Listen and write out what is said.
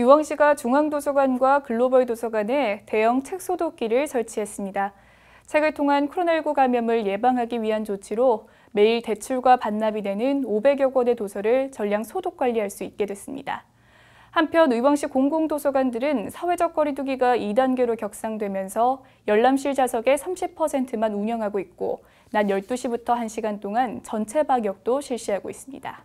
의왕시가 중앙도서관과 글로벌 도서관에 대형 책 소독기를 설치했습니다. 책을 통한 코로나19 감염을 예방하기 위한 조치로 매일 대출과 반납이 되는 500여 권의 도서를 전량 소독 관리할 수 있게 됐습니다. 한편 의왕시 공공도서관들은 사회적 거리두기가 2단계로 격상되면서 열람실 좌석의 30%만 운영하고 있고 낮 12시부터 1시간 동안 전체 방역도 실시하고 있습니다.